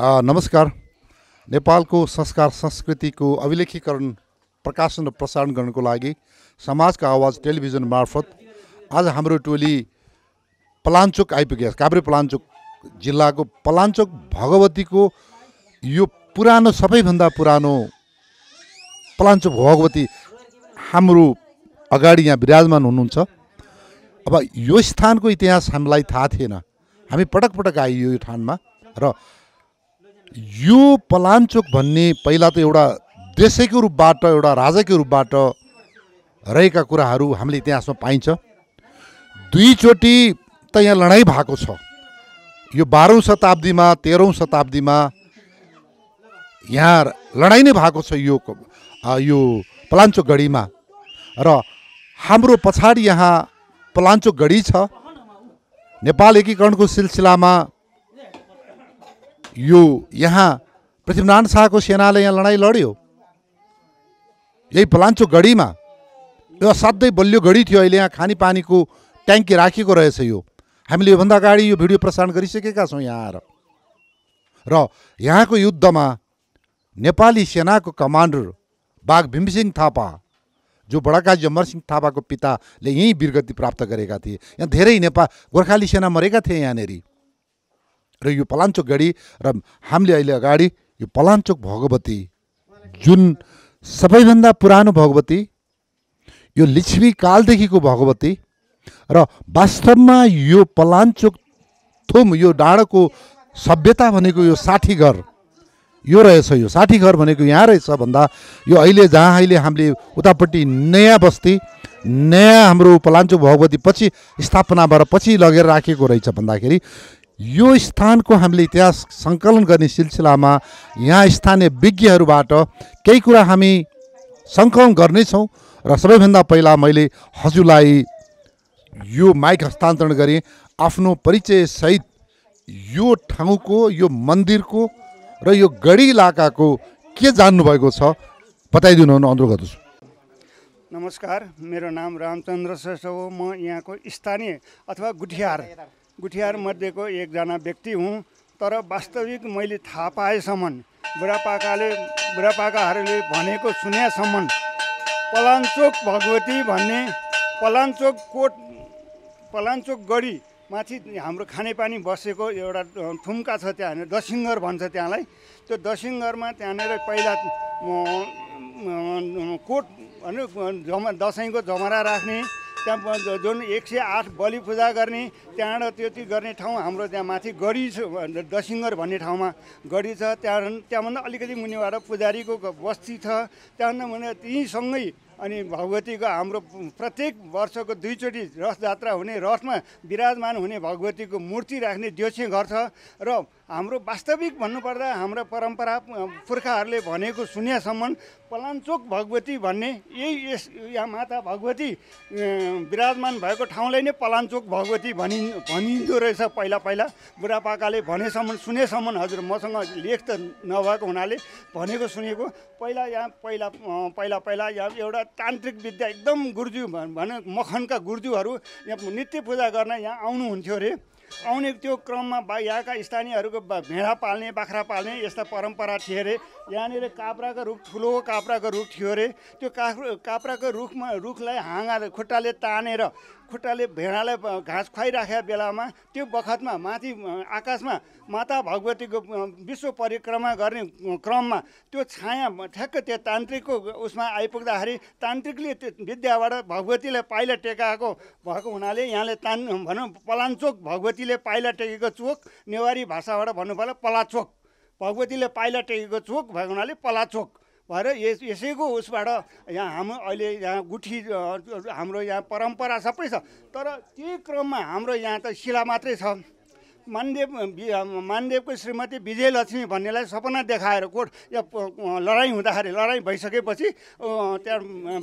नमस्कार नेपालको संस्कार संस्कृतिको अभिलेखीकरण प्रकाशन र प्रसारण गर्नको लागि समाजका आवाज टेलिभिजन मार्फत आज हाम्रो टोली पलाञ्चोक आइपुगेका काभ्रे पलाञ्चोक जिल्लाको पलाञ्चोक भगवतीको यो पुरानो सबैभन्दा पुरानो पलाञ्चोक भगवती हाम्रो अगाडि यहाँ विराजमान हुनुहुन्छ अब यो स्थानको इतिहास हामीलाई थाहा थिएन हामी पटक पटक आइयो यो ठाउँमा र यो पलाञ्चोक भन्ने पहिला त एउटा देशैको रूपबाट एउटा राजाकै रूपबाट रहेका कुराहरू हामीले इतिहासमा पाइन्छ दुईचोटि त यहाँ लडाइँ भएको छ यो बाह्रौँ शताब्दीमा तेह्रौँ शताब्दीमा यहाँ लडाइँ नै भएको छ यो यो पलाञ्चोक गढीमा र हाम्रो पछाडि यहाँ पलाञ्चोक गढी छ नेपाल एकीकरणको सिलसिलामा यो यहाँ पृथ्वीनारायण शाहको सेनाले यहाँ लडाइँ लड्यो यही पलाञ्चो गढीमा यो असाध्यै बलियो गढी थियो अहिले यहाँ खानेपानीको ट्याङ्की राखिएको रहेछ यो हामीले योभन्दा अगाडि यो भिडियो प्रसारण गरिसकेका छौँ यहाँ आएर र यहाँको युद्धमा नेपाली सेनाको कमान्डर बाघ भीमसिंह थापा जो बडाका जमरसिंह थापाको पिताले यहीँ वीरगति प्राप्त गरेका थिए यहाँ धेरै नेपाल गोर्खाली सेना मरेका थिए यहाँनेरि र यो पलाञ्चोक गढी र हामीले अहिले अगाडि यो पलाञ्चोक भगवती जुन सबैभन्दा पुरानो भगवती यो लिच्छवी कालदेखिको भगवती र वास्तवमा यो पलाञ्चोक थुम यो डाँडोको सभ्यता भनेको यो साठी घर यो रहेछ यो साठी घर भनेको यहाँ रहेछ भन्दा यो अहिले जहाँ अहिले हामीले उतापट्टि नयाँ बस्ती नयाँ हाम्रो पलाञ्चोक भगवती पछि स्थापना भएर पछि लगेर राखेको रहेछ भन्दाखेरि यो स्थानको हामीले इतिहास सङ्कलन गर्ने सिलसिलामा यहाँ स्थानीय विज्ञहरूबाट केही कुरा हामी सङ्कलन गर्नेछौँ र सबैभन्दा पहिला मैले हजुरलाई यो माइक हस्तान्तरण गरेँ आफ्नो परिचयसहित यो ठाउँको यो मन्दिरको र यो गढी इलाकाको के जान्नुभएको छ बताइदिनु अनुरोध गर्दछु नमस्कार मेरो नाम रामचन्द्र श्रेष्ठ हो म यहाँको स्थानीय अथवा गुठियार गुठियारमध्येको एकजना व्यक्ति हुँ तर वास्तविक मैले थाहा पाएसम्म बुढापाकाले बुढापाकाहरूले भनेको सुनेसम्म पलानचोक भगवती भन्ने पलानचोक कोट पलानचोक गढी माथि हाम्रो खानेपानी बसेको एउटा थुम्का छ त्यहाँनिर दसिङ्गर भन्छ त्यहाँलाई त्यो दसिङ्गरमा त्यहाँनिर पहिला कोट भन्नु जमा दसैँको जमरा राख्ने त्यहाँ जुन एक सय आठ बलिपूजा गर्ने त्यहाँबाट त्यति गर्ने ठाउँ हाम्रो त्यहाँ माथि गढी छ दसिङ्गर भन्ने ठाउँमा गढी छ त्यहाँ त्यहाँभन्दा अलिकति मुनिबाट पुजारीको बस्ती छ त्यहाँभन्दा मुनि त्यहीँसँगै अनि भगवतीको हाम्रो प्रत्येक वर्षको दुईचोटि रथ जात्रा हुने रथमा विराजमान हुने भगवतीको मूर्ति राख्ने देउसी घर छ र हाम्रो वास्तविक भन्नुपर्दा हाम्रा परम्परा पुर्खाहरूले भनेको सुन्यासम्म पलाञ्चोक भगवती भन्ने यही यस या माता भगवती विराजमान भएको ठाउँलाई नै पलाञ्चोक भगवती भनि भनिँदो रहेछ पहिला पहिला बुढापाकाले भनेसम्म सुनेसम्म हजुर मसँग लेख त नभएको हुनाले भनेको सुनेको पहिला या पहिला पहिला पहिला या एउटा तान्त्रिक विद्या एकदम गुरुज्यू भन मखनका गुरुज्यूहरू यहाँ नित्य पूजा गर्न यहाँ आउनुहुन्थ्यो अरे आउने त्यो क्रममा बा यहाँका स्थानीयहरूको भेडा पाल्ने बाख्रा पाल्ने यस्ता परम्परा थियो अरे यहाँनिर काप्राको रुख ठुलो काप्राको रुख थियो अरे त्यो काप्राको रुखमा रुखलाई हाँगा खुट्टाले तानेर खुट्टाले भेडालाई घाँस खुवाइराखेको बेलामा त्यो बखतमा माथि आकाशमा माता भगवतीको विश्व परिक्रमा गर्ने क्रममा त्यो छाया ठ्याक्क त्यो तान्त्रिकको उसमा आइपुग्दाखेरि तान्त्रिकले त्यो विद्याबाट भगवतीले पाइला टेकाएको भएको हुनाले यहाँले तान् भनौँ पलाञ्चोक भगवतीले पाइला टेकेको चोक नेवारी भाषाबाट भन्नु पर्ला पलाचोक भगवतीले पाइला टेकेको चोक भएको हुनाले पलाचोक भएर यस यसैको उसबाट यहाँ हाम्रो अहिले यहाँ गुठी हाम्रो यहाँ परम्परा सबै छ तर त्यही क्रममा हाम्रो यहाँ त शिला मात्रै छ मानदेव मानदेवको श्रीमती विजयलक्ष्मी भन्नेलाई सपना देखाएर या लडाइँ हुँदाखेरि लडाइँ भइसकेपछि त्यहाँ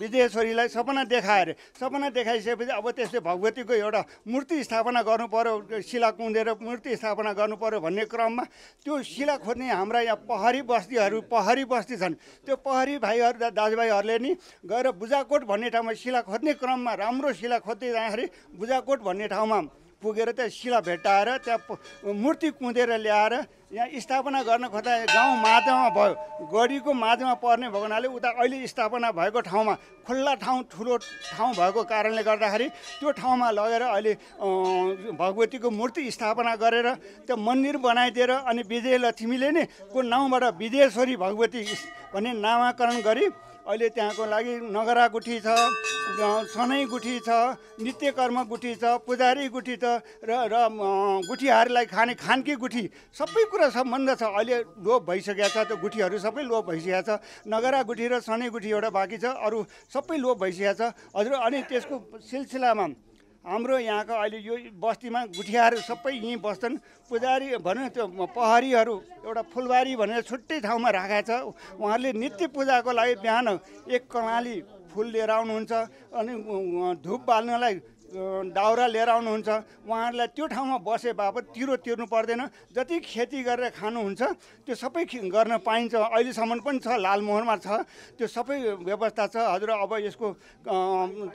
विजय छोरीलाई सपना देखाएर सपना देखाइसकेपछि अब त्यसले भगवतीको एउटा मूर्ति स्थापना गर्नु पऱ्यो शिला कुँदेर मूर्ति स्थापना गर्नु पऱ्यो भन्ने क्रममा त्यो शिला खोज्ने हाम्रा यहाँ पहरी बस्तीहरू पहरी बस्ती छन् त्यो पहरी भाइहरू दाजुभाइहरूले नि गएर बुजाकोट भन्ने ठाउँमा शिला खोज्ने क्रममा राम्रो शिला खोज्दै जाँदाखेरि बुजाकोट भन्ने ठाउँमा पुगेर त्यहाँ शिला भेट्टाएर त्यहाँ मूर्ति कुँदेर ल्याएर यहाँ स्थापना गर्न खोज्दा गाउँ माध्यममा भयो गढीको माध्यममा पर्ने भएको हुनाले उता अहिले स्थापना भएको ठाउँमा खुल्ला ठाउँ ठुलो ठाउँ भएको कारणले गर्दाखेरि त्यो ठाउँमा लगेर अहिले भगवतीको मूर्ति स्थापना गरेर त्यो मन्दिर बनाइदिएर अनि विजयलक्ष्मीले नै को नाउँबाट विजयेश्वरी भगवती भन्ने नामाकरण गरी अहिले त्यहाँको लागि नगरा गुठी छ सनै गुठी छ नित्यकर्म गुठी छ पुजारी गुठी छ र र गुठीहरूलाई खाने खानकी गुठी सबै कुरा सम्बन्ध छ अहिले लोप भइसकेको छ त्यो गुठीहरू सबै लोप भइसकेको छ नगरा गुठी र सनै गुठी एउटा बाँकी छ अरू सबै लोप भइसकेको छ हजुर अनि त्यसको सिलसिलामा हाम्रो यहाँको अहिले यो बस्तीमा गुठियाहरू सबै यहीँ बस्छन् पुजारी भनौँ त्यो पहरीहरू एउटा फुलबारी भनेर छुट्टै ठाउँमा राखेको छ उहाँहरूले नित्य पूजाको लागि बिहान एक कणाली फुल लिएर आउनुहुन्छ अनि धुप बाल्नलाई दाउरा लिएर आउनुहुन्छ उहाँहरूलाई त्यो ठाउँमा बसे बापत तिरो तिर्नु पर्दैन जति खेती गरेर खानुहुन्छ त्यो सबै गर्न पाइन्छ अहिलेसम्म पनि छ लालमोहनमा छ त्यो सबै व्यवस्था छ हजुर अब यसको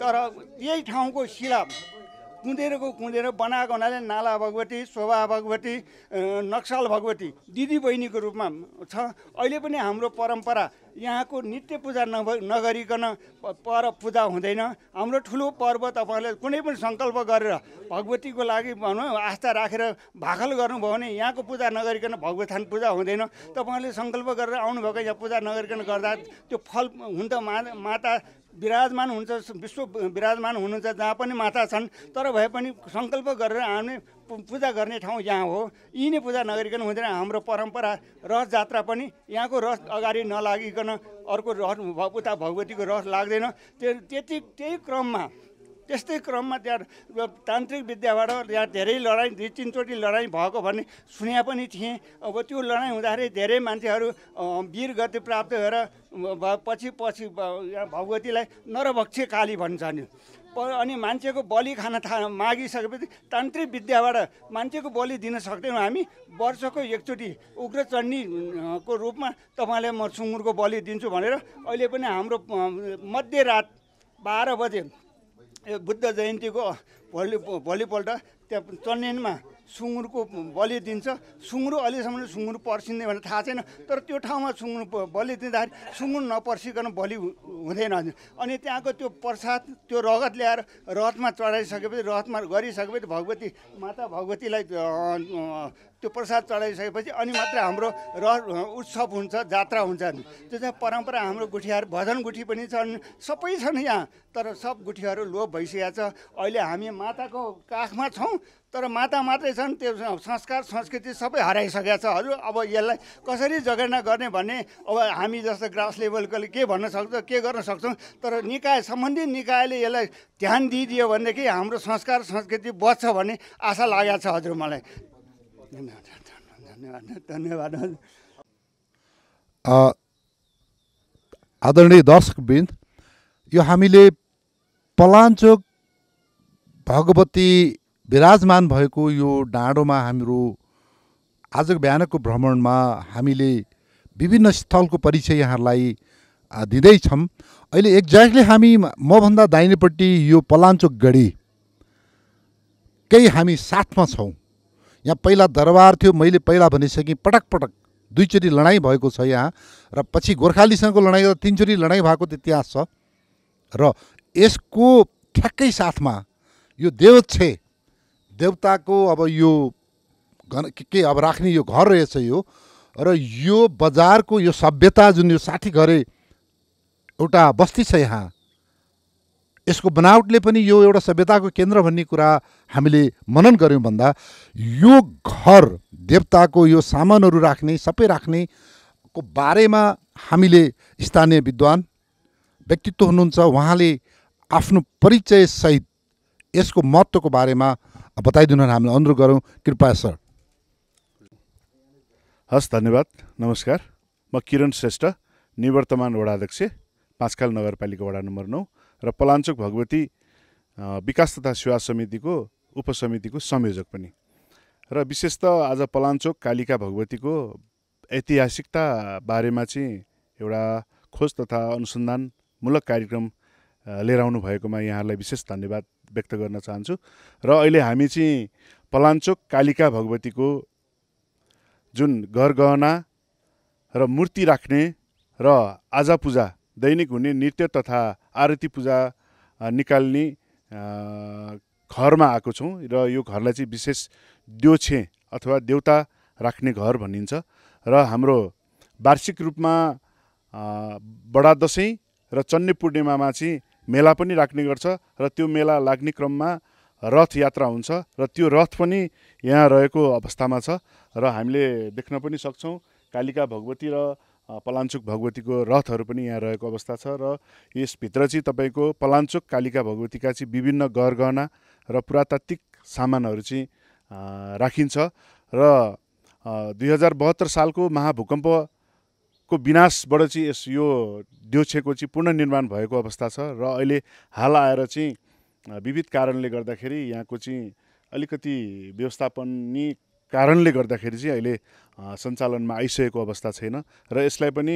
तर यही ठाउँको शिला कुँदेरको कुँदेर बनाएको हुनाले नाला भगवती शोभा भगवती नक्साल भगवती दिदी बहिनीको रूपमा छ अहिले पनि हाम्रो परम्परा यहाँको नित्य पूजा नभ नगरिकन पर पूजा हुँदैन हाम्रो ठुलो पर्व तपाईँहरूले कुनै पनि सङ्कल्प गरेर भगवतीको लागि भनौँ आस्था राखेर भाकल गर्नुभयो भने यहाँको पूजा नगरिकन भगवथान पूजा हुँदैन तपाईँहरूले सङ्कल्प गरेर आउनुभएको यहाँ पूजा नगरिकन गर्दा त्यो फल हुन त माता विराजमान हुन्छ विश्व विराजमान हुनुहुन्छ जहाँ पनि माता छन् तर भए पनि सङ्कल्प गरेर आउने पूजा गर्ने ठाउँ यहाँ हो यी नै पूजा नगरिकन हुँदैन हाम्रो परम्परा रथ जात्रा पनि यहाँको रथ अगाडि नलागिकन अर्को रथ उता भगवतीको रथ लाग्दैन त्यो त्यति त्यही क्रममा त्यस्तै क्रममा त्यहाँ तान्त्रिक विद्याबाट त्यहाँ धेरै लडाइँ दुई तिनचोटि लडाइँ भएको भन्ने सुने पनि थिएँ अब त्यो लडाइँ हुँदाखेरि धेरै मान्छेहरू वीर गति प्राप्त भएर पछि पछि भगवतीलाई नरभक्ष काली भन्छ नि अनि मान्छेको बलि खान था मागिसकेपछि तान्त्रिक विद्याबाट मान्छेको बलि दिन सक्दैनौँ हामी वर्षको एकचोटि उग्रचण्डीको रूपमा तपाईँलाई म सुँगुरको बलि दिन्छु भनेर अहिले पनि हाम्रो मध्यरात बाह्र बजे यो बुद्ध जयन्तीको भोलि भोलिपल्ट त्यहाँ चन्नेनमा सुँगुरको बलि दिन्छ सुँगुर अहिलेसम्म सुँगुर पर्सिँदै भनेर थाहा छैन तर त्यो ठाउँमा सुँगुर बलि दिँदाखेरि सुँगुर नपर्सिकन बलि हुँदैन अनि त्यहाँको त्यो प्रसाद त्यो रगत ल्याएर रथमा चढाइसकेपछि रथमा गरिसकेपछि भगवती माता भगवतीलाई त्यो प्रसाद चढाइसकेपछि अनि मात्रै हाम्रो र उत्सव हुन्छ जात्रा हुन्छ त्यो चाहिँ परम्परा हाम्रो गुठीहरू भजन गुठी पनि छन् सबै छन् यहाँ तर सब गुठीहरू लोप भइसकेको छ अहिले हामी माताको काखमा छौँ तर माता मात्रै छन् त्यो संस्कार संस्कृति सबै हराइसकेको छ हजुर अब यसलाई कसरी जगेर्ना गर्ने भन्ने अब हामी जस्तो ग्रास लेभलकोले के भन्न सक्छौँ के गर्न सक्छौँ तर निकाय सम्बन्धित निकायले यसलाई ध्यान दिइदियो भनेदेखि हाम्रो संस्कार संस्कृति बच्छ भन्ने आशा लागेको छ हजुर मलाई धन्यवाद आदरणीय दर्शकवृन्द यो हामीले पलाञ्चोक भगवती विराजमान भएको यो डाँडोमा हाम्रो आजको बिहानको भ्रमणमा हामीले विभिन्न स्थलको परिचय यहाँहरूलाई दिँदैछौँ अहिले एक्ज्याक्टली हामी मभन्दा दाहिनेपट्टि यो पलाञ्चोक गढी केही हामी साथमा छौँ यहाँ पहिला दरबार थियो मैले पहिला भनिसकेँ पटक पटक दुईचोटि लडाइँ भएको छ यहाँ र पछि गोर्खालीसँगको लडाइँ गर्दा तिनचोटि लडाइँ भएको इतिहास छ र यसको ठ्याक्कै साथमा यो देवक्षे देवताको अब यो घन के के अब राख्ने यो घर रहेछ यो र यो बजारको यो सभ्यता जुन यो साठी घरे एउटा बस्ती छ यहाँ यसको बनावटले पनि यो एउटा सभ्यताको केन्द्र भन्ने कुरा हामीले मनन गऱ्यौँ भन्दा यो घर देवताको यो सामानहरू राख्ने सबै राख्ने को बारेमा हामीले स्थानीय विद्वान व्यक्तित्व हुनुहुन्छ उहाँले आफ्नो परिचयसहित यसको महत्त्वको बारेमा बताइदिनु हामीले अनुरोध गरौँ कृपया सर हस् धन्यवाद नमस्कार म किरण श्रेष्ठ निवर्तमान वडा अध्यक्ष नगरपालिका वडा नम्बर नौ र पलाञ्चोक भगवती विकास तथा सेवा समितिको उपसमितिको संयोजक पनि र विशेष त आज पलाञ्चोक कालिका भगवतीको ऐतिहासिकता बारेमा चाहिँ एउटा खोज तथा अनुसन्धानमूलक कार्यक्रम लिएर आउनु भएकोमा यहाँहरूलाई विशेष धन्यवाद व्यक्त गर्न चाहन्छु र अहिले हामी चाहिँ पलाञ्चोक कालिका भगवतीको जुन घर गरगहना र मूर्ति राख्ने र आजापूजा दैनिक हुने नृत्य तथा आरती पूजा निकाल्ने घरमा आएको छौँ र यो घरलाई चाहिँ विशेष देउछे अथवा देउता राख्ने घर भनिन्छ र हाम्रो वार्षिक रूपमा बडा दसैँ र चन्ने पूर्णिमामा चाहिँ मेला पनि राख्ने गर्छ र त्यो मेला लाग्ने क्रममा रथ यात्रा हुन्छ र त्यो रथ पनि यहाँ रहेको अवस्थामा छ र हामीले देख्न पनि सक्छौँ कालिका भगवती र पलाञ्चोक भगवतीको रथहरू पनि यहाँ रहेको अवस्था छ र यसभित्र चाहिँ तपाईँको पलाञ्चोक कालिका भगवतीका चाहिँ विभिन्न गरगहना र पुरातात्विक सामानहरू चाहिँ राखिन्छ र दुई हजार बहत्तर सालको महाभूकम्पको विनाशबाट चाहिँ यस यो ड्योछेको चाहिँ पुनर्निर्माण भएको अवस्था छ र अहिले हाल आएर चाहिँ विविध कारणले गर्दाखेरि यहाँको चाहिँ अलिकति व्यवस्थापनिक कारणले गर्दाखेरि चाहिँ अहिले सञ्चालनमा आइसकेको अवस्था छैन र यसलाई पनि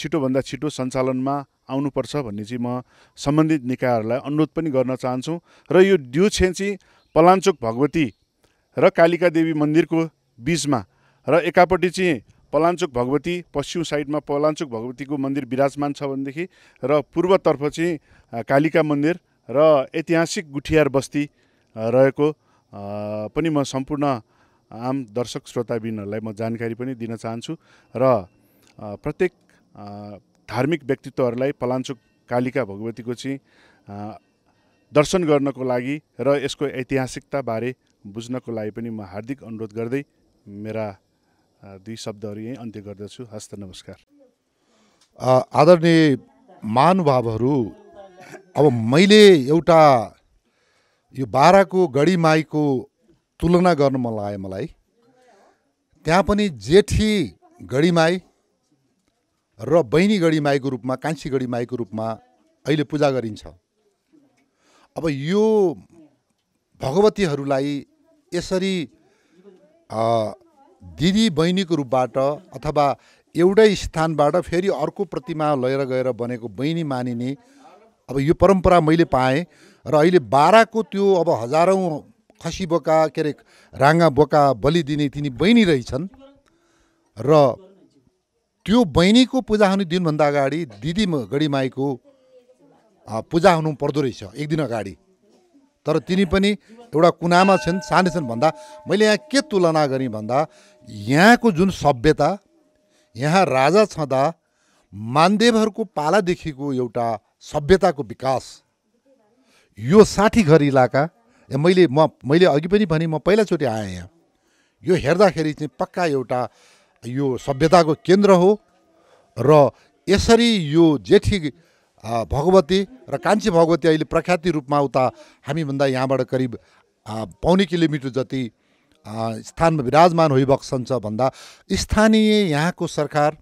छिटोभन्दा छिटो सञ्चालनमा आउनुपर्छ भन्ने चाहिँ म सम्बन्धित निकायहरूलाई अनुरोध पनि गर्न चाहन्छु र यो डिउ चाहिँ पलाञ्चोक भगवती र कालिका देवी मन्दिरको बिचमा र एकापट्टि चाहिँ पलाञ्चोक भगवती पश्चिम साइडमा पलाञ्चोक भगवतीको मन्दिर विराजमान छ भनेदेखि र पूर्वतर्फ चाहिँ कालिका मन्दिर र ऐतिहासिक गुठियार बस्ती रहेको पनि म सम्पूर्ण आम दर्शक श्रोताबिनहरूलाई म जानकारी पनि दिन चाहन्छु र प्रत्येक धार्मिक व्यक्तित्वहरूलाई पलाञ्चोक कालिका भगवतीको चाहिँ दर्शन गर्नको लागि र यसको ऐतिहासिकताबारे बुझ्नको लागि पनि म हार्दिक अनुरोध गर्दै मेरा दुई शब्दहरू यहीँ अन्त्य गर्दछु हस्त नमस्कार आदरणीय महानुभावहरू अब मैले एउटा यो बाह्रको गढी माईको तुलना गर्न मन लाग्यो मलाई त्यहाँ पनि जेठी गढीमाई र बहिनी गढीमाईको रूपमा कान्छी गढीमाईको रूपमा अहिले पूजा गरिन्छ अब यो भगवतीहरूलाई यसरी दिदी बहिनीको रूपबाट अथवा एउटै स्थानबाट फेरि अर्को प्रतिमा लिएर गएर बनेको बहिनी मानिने अब यो परम्परा मैले पाएँ र अहिले बाह्रको त्यो अब हजारौँ खसी बोका के अरे राँगा बोका बलिदिने तिनी बहिनी रहेछन् र त्यो बहिनीको पूजा हुने दिनभन्दा अगाडि दिदी गढीमाईको पूजा हुनु पर्दो रहेछ एक दिन अगाडि तर तिनी पनि एउटा कुनामा छन् सानै छन् भन्दा मैले यहाँ के तुलना गरेँ भन्दा यहाँको जुन सभ्यता यहाँ राजा छँदा मानदेवहरूको पालादेखिको एउटा सभ्यताको विकास यो साठी घर इलाका मैले म मैले अघि पनि भने म पहिलाचोटि आएँ यहाँ यो हेर्दाखेरि चाहिँ पक्का एउटा यो सभ्यताको केन्द्र हो र यसरी यो जेठी भगवती र कान्छी भगवती अहिले प्रख्याति रूपमा उता हामीभन्दा यहाँबाट करिब पाउने किलोमिटर जति स्थानमा विराजमान छ भन्दा स्थानीय यहाँको सरकार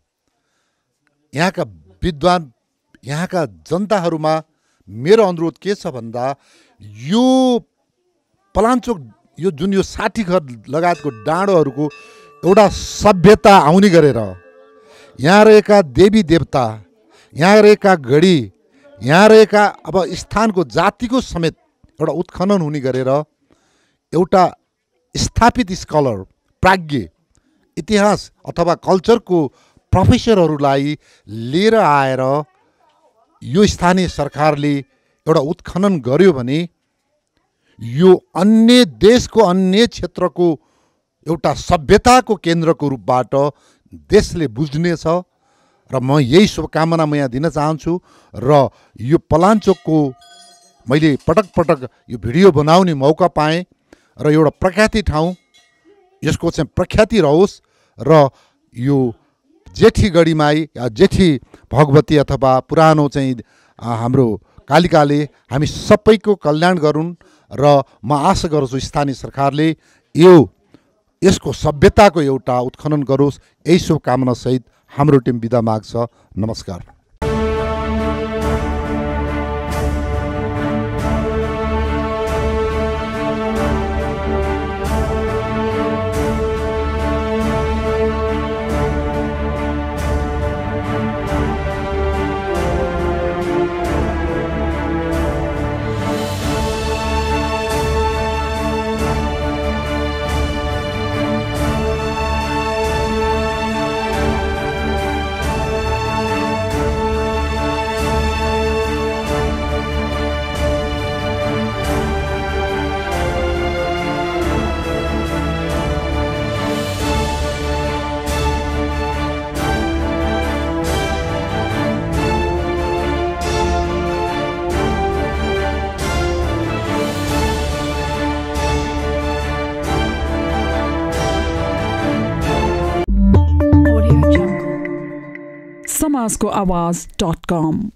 यहाँका विद्वान यहाँका जनताहरूमा मेरो अनुरोध के छ भन्दा यो पलाञ्चोक यो जुन यो साठी घर लगायतको डाँडोहरूको एउटा सभ्यता आउने गरेर यहाँ रहेका देवी देवता यहाँ रहेका घडी यहाँ रहेका अब स्थानको जातिको समेत एउटा उत्खनन हुने गरेर एउटा स्थापित स्कलर प्राज्ञ इतिहास अथवा कल्चरको प्रोफेसरहरूलाई लिएर आएर यो स्थानीय सरकारले एउटा उत्खनन गर्यो भने यो अन्य देशको अन्य क्षेत्रको एउटा सभ्यताको केन्द्रको रूपबाट देशले बुझ्नेछ र म यही शुभकामना म यहाँ दिन चाहन्छु र यो पलाञ्चोकको मैले पटक पटक यो भिडियो बनाउने मौका पाएँ र एउटा प्रख्याति ठाउँ यसको चाहिँ प्रख्याति रहोस् र यो जेठी गढीमाई या जेठी भगवती अथवा पुरानो चाहिँ हाम्रो कालिकाले हामी सबैको कल्याण गरून् र म आशा गर्छु स्थानीय सरकारले यो यसको सभ्यताको एउटा उत्खनन गरोस् यही शुभकामनासहित हाम्रो टिम बिदा माग्छ नमस्कार discoawars.com.